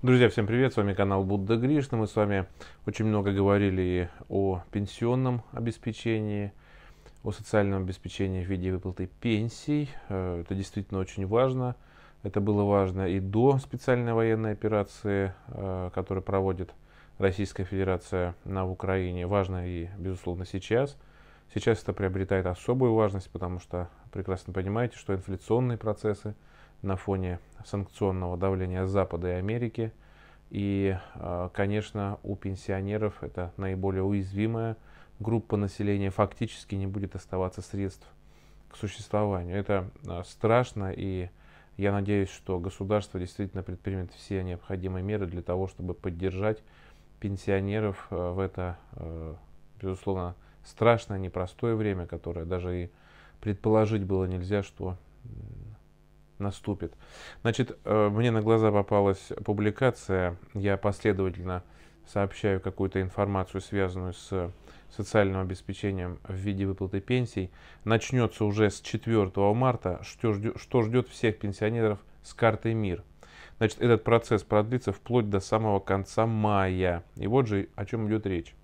Друзья, всем привет, с вами канал Будда Гришна. Мы с вами очень много говорили о пенсионном обеспечении, о социальном обеспечении в виде выплаты пенсий. Э, это действительно очень важно. Это было важно и до специальной военной операции, э, которую проводит Российская Федерация на Украине. Важно и, безусловно, сейчас. Сейчас это приобретает особую важность, потому что прекрасно понимаете, что инфляционные процессы на фоне санкционного давления Запада и Америки. И, а, конечно, у пенсионеров это наиболее уязвимая группа населения, фактически не будет оставаться средств к существованию. Это а, страшно, и я надеюсь, что государство действительно предпримет все необходимые меры для того, чтобы поддержать пенсионеров а, в это, безусловно, страшное, непростое время, которое даже и предположить было нельзя, что наступит. Значит, э, мне на глаза попалась публикация, я последовательно сообщаю какую-то информацию, связанную с социальным обеспечением в виде выплаты пенсий, начнется уже с 4 марта, что ждет, что ждет всех пенсионеров с картой МИР. Значит, этот процесс продлится вплоть до самого конца мая. И вот же о чем идет речь.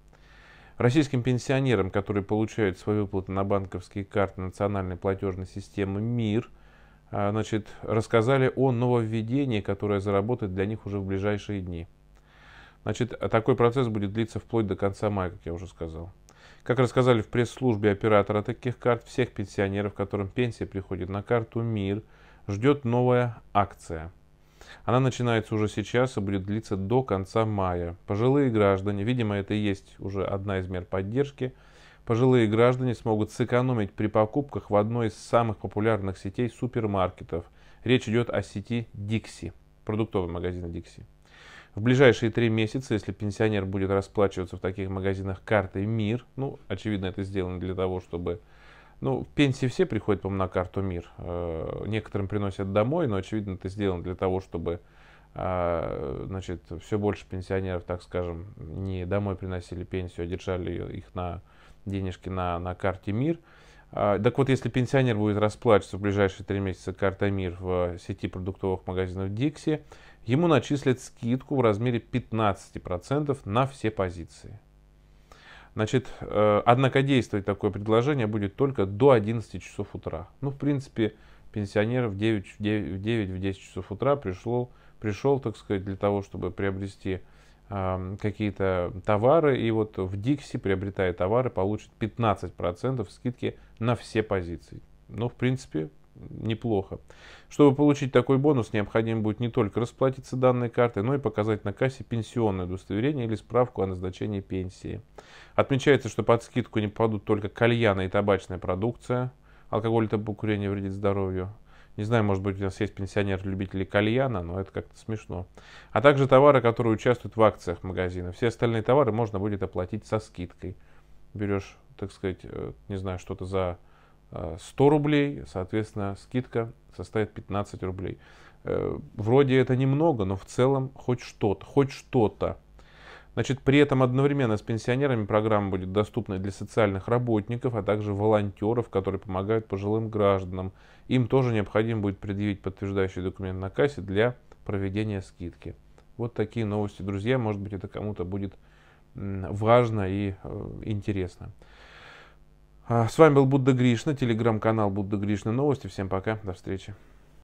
Российским пенсионерам, которые получают свои выплаты на банковские карты национальной платежной системы МИР – а, значит, рассказали о нововведении, которое заработает для них уже в ближайшие дни. Значит, такой процесс будет длиться вплоть до конца мая, как я уже сказал. Как рассказали в пресс-службе оператора таких карт, всех пенсионеров, которым пенсия приходит на карту «Мир», ждет новая акция. Она начинается уже сейчас и будет длиться до конца мая. Пожилые граждане, видимо, это и есть уже одна из мер поддержки – пожилые граждане смогут сэкономить при покупках в одной из самых популярных сетей супермаркетов. Речь идет о сети Dixie, продуктовый магазин Dixie. В ближайшие три месяца, если пенсионер будет расплачиваться в таких магазинах картой МИР, ну, очевидно, это сделано для того, чтобы... Ну, пенсии все приходят, по-моему, на карту МИР. Э, некоторым приносят домой, но, очевидно, это сделано для того, чтобы а, значит, все больше пенсионеров, так скажем, не домой приносили пенсию, а держали их на денежки на, на карте МИР. А, так вот, если пенсионер будет расплачиваться в ближайшие три месяца картой МИР в э, сети продуктовых магазинов Dixie, ему начислят скидку в размере 15% на все позиции. Значит, э, однако действовать такое предложение будет только до 11 часов утра. Ну, в принципе, пенсионер в 9, в 9, в в 10 часов утра пришел, пришел, так сказать, для того, чтобы приобрести э, какие-то товары, и вот в Дикси, приобретая товары, получит 15% скидки на все позиции. Ну, в принципе, неплохо. Чтобы получить такой бонус, необходимо будет не только расплатиться данной картой, но и показать на кассе пенсионное удостоверение или справку о назначении пенсии. Отмечается, что под скидку не попадут только кальяна и табачная продукция, алкоголь, табу, курение вредит здоровью. Не знаю, может быть, у нас есть пенсионер-любители кальяна, но это как-то смешно. А также товары, которые участвуют в акциях магазина. Все остальные товары можно будет оплатить со скидкой. Берешь, так сказать, э, не знаю, что-то за 100 э, рублей, соответственно, скидка составит 15 рублей. Э, вроде это немного, но в целом хоть что-то, хоть что-то Значит, при этом одновременно с пенсионерами программа будет доступна для социальных работников, а также волонтеров, которые помогают пожилым гражданам. Им тоже необходимо будет предъявить подтверждающий документ на кассе для проведения скидки. Вот такие новости, друзья. Может быть, это кому-то будет важно и э, интересно. А, с вами был Будда Гришна, телеграм-канал Будда Гришна Новости. Всем пока, до встречи.